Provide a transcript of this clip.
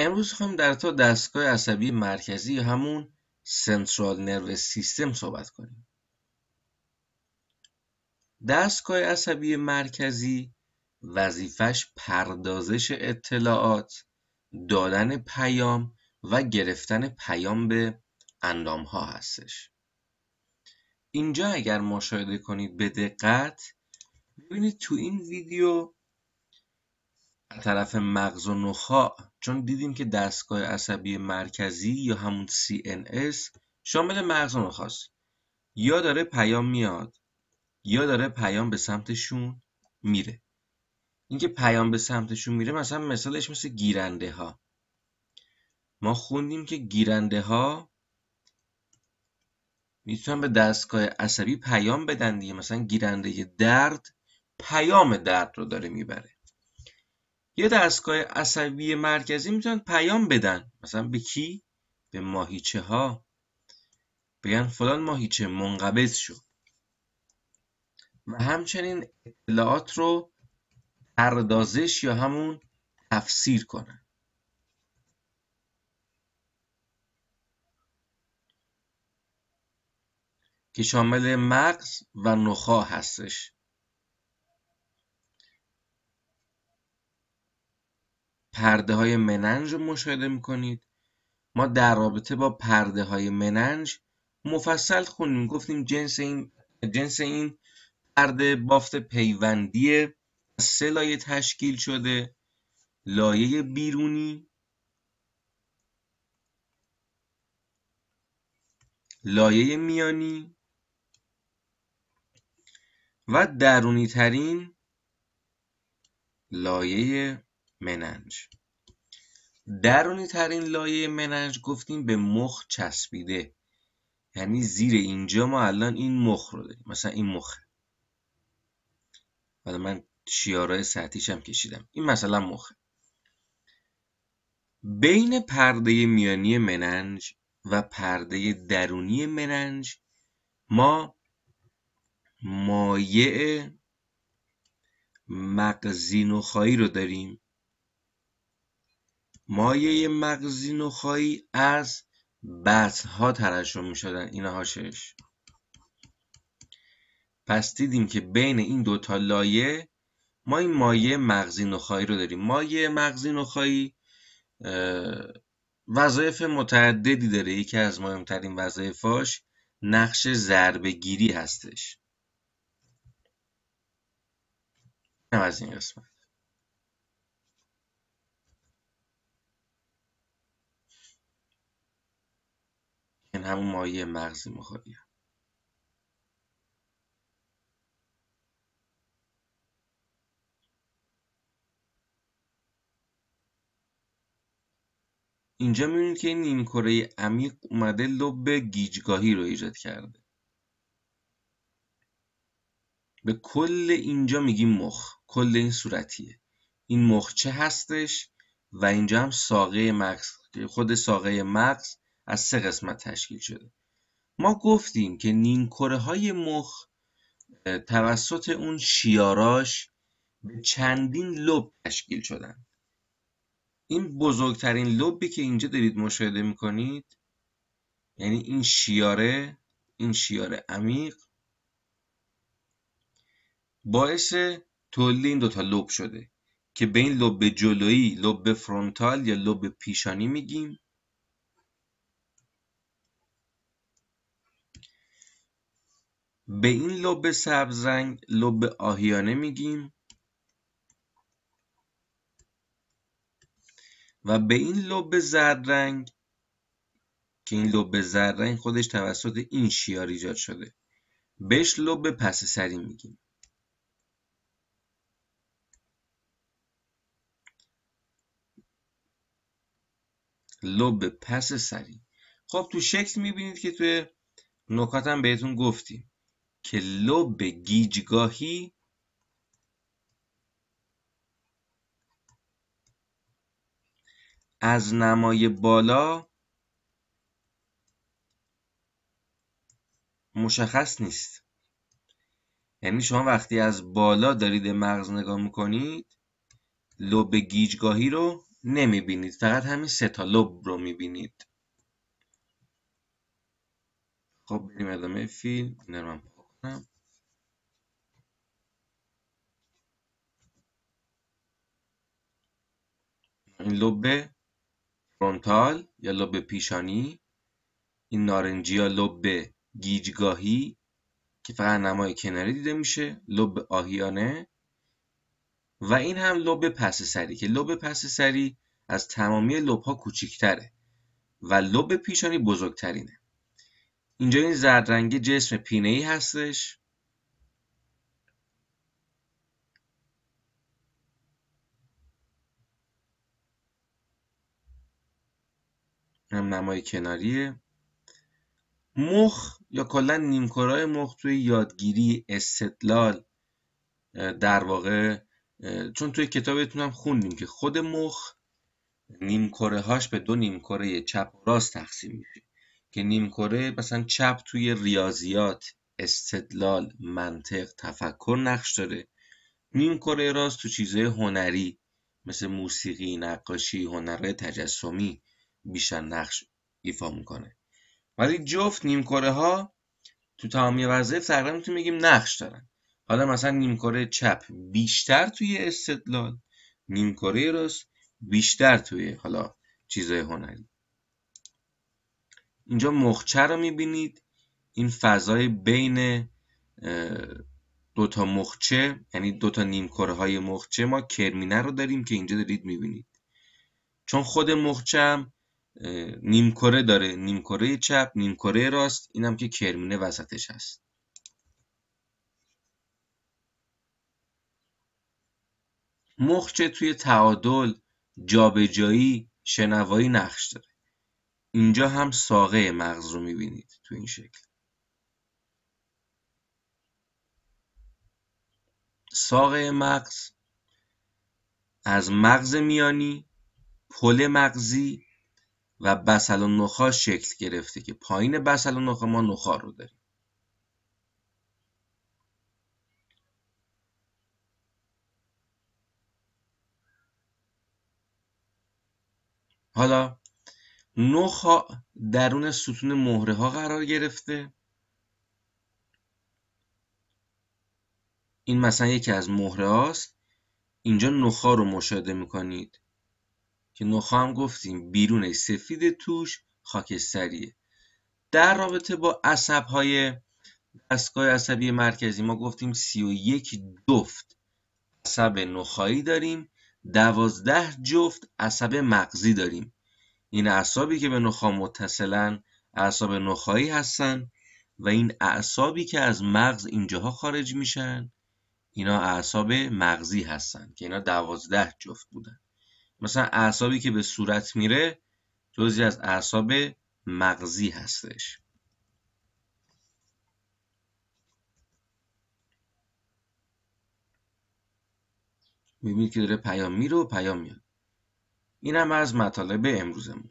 امروز خواهیم در تا دستگاه عصبی مرکزی همون سنترال نرو سیستم صحبت کنیم دستگاه عصبی مرکزی وظیفش پردازش اطلاعات دادن پیام و گرفتن پیام به اندام ها هستش اینجا اگر مشاهده کنید به دقت ببینید تو این ویدیو طرف مغز و نخاع چون دیدیم که دستگاه عصبی مرکزی یا همون CNS شامل مغز و نخاست یا داره پیام میاد یا داره پیام به سمتشون میره اینکه پیام به سمتشون میره مثلا مثالش مثل گیرنده ها ما خوندیم که گیرنده ها میتونن به دستگاه عصبی پیام بدن دیگه مثلا گیرنده درد پیام درد رو داره میبره یه دستگاه عصبی مرکزی میتونن پیام بدن مثلا به کی به ماهیچه ها بگن فلان ماهیچه منقبض شد و همچنین اطلاعات رو پردازش یا همون تفسیر کنن که شامل مغز و نخا هستش پرده های مننج رو مشاهده میکنید ما در رابطه با پرده های مننج مفصل خوندیم گفتیم جنس این جنس این پرده بافت پیوندی سه لایه تشکیل شده لایه بیرونی لایه میانی و درونی ترین لایه مننج درونی ترین لایه مننج گفتیم به مخ چسبیده یعنی زیر اینجا ما الان این مخ رو داریم مثلا این مخ حالا من شیاره سطحیش هم کشیدم این مثلا مخه بین پرده میانی مننج و پرده درونی مننج ما مایع مغزینوخایی رو داریم مایه مغزی نخایی از بذرها می شدن این هاشش پس دیدیم که بین این دوتا لایه ما این مایه مغزی نخایی رو داریم مایه مغزی نخایی وظایف متعددی داره یکی از مهمترین وظایفاش نقش ضربه گیری هستش از این قسمت همون مایه مغزی میخوری اینجا میبینید که این نیمکره عمیق اومده لب گیجگاهی رو ایجاد کرده به کل اینجا میگیم مخ کل این صورتیه این مخ چه هستش و اینجا هم ساقه مغز خود ساقه مغز از سه قسمت تشکیل شده ما گفتیم که نیمکره های مخ توسط اون شیاراش به چندین لب تشکیل شدن این بزرگترین لبی که اینجا دارید مشاهده میکنید یعنی این شیاره این شیاره عمیق باعث تولید این دوتا لب شده که به این لب جلویی لب فرونتال یا لب پیشانی میگیم به این لب سبز رنگ لب آهیانه میگیم و به این لب زرد رنگ که این لب زرد رنگ خودش توسط این شیار ایجاد شده بهش لب پس سری میگیم لب پس سری خب تو شکل میبینید که توی نکاتم بهتون گفتیم که لب گیجگاهی از نمای بالا مشخص نیست یعنی شما وقتی از بالا دارید مغز نگاه میکنید لب گیجگاهی رو نمیبینید فقط همین سه تا لب رو میبینید خب بریم ادامه فیلم این لب فرونتال یا لب پیشانی این نارنجی یا لب گیجگاهی که فقط نمای کناری دیده میشه لب آهیانه و این هم لب پس سری که لب پس سری از تمامی لب ها و لب پیشانی بزرگترینه اینجا این زرد رنگی جسم پینه ای هستش هم نمای کناریه مخ یا کلا نیمکرای مخ توی یادگیری استدلال در واقع چون توی کتابتون هم خوندیم که خود مخ نیمکره هاش به دو نیمکره چپ و راست تقسیم میشه که نیم مثلا چپ توی ریاضیات استدلال منطق تفکر نقش داره نیم راست تو چیزهای هنری مثل موسیقی نقاشی هنر تجسمی بیشتر نقش ایفا میکنه ولی جفت نیم ها تو تمامی وظایف تقریبا میتونیم بگیم نقش دارن حالا مثلا نیم چپ بیشتر توی استدلال نیم راست بیشتر توی حالا چیزهای هنری اینجا مخچه رو میبینید این فضای بین دوتا مخچه یعنی دوتا نیمکره های مخچه ما کرمینه رو داریم که اینجا دارید میبینید چون خود مخچه هم نیمکره داره نیمکره چپ نیمکره راست اینم که کرمینه وسطش هست مخچه توی تعادل جابجایی شنوایی نقش داره اینجا هم ساقه مغز رو میبینید تو این شکل ساقه مغز از مغز میانی پل مغزی و بسل و نخا شکل گرفته که پایین بسل و نخا ما نخا رو داریم حالا نخا درون ستون مهره ها قرار گرفته این مثلا یکی از مهره هاست اینجا نخا رو مشاهده میکنید که نخا هم گفتیم بیرون سفید توش خاکستریه در رابطه با عصب های دستگاه عصبی مرکزی ما گفتیم سی و یک جفت عصب نخایی داریم دوازده جفت عصب مغزی داریم این اعصابی که به نخا متصلن اعصاب نخایی هستن و این اعصابی که از مغز اینجاها خارج میشن اینا اعصاب مغزی هستن که اینا دوازده جفت بودن مثلا اعصابی که به صورت میره جزی از اعصاب مغزی هستش میبینید که داره پیام میره و پیام میاد اینم از مطالب امروزمون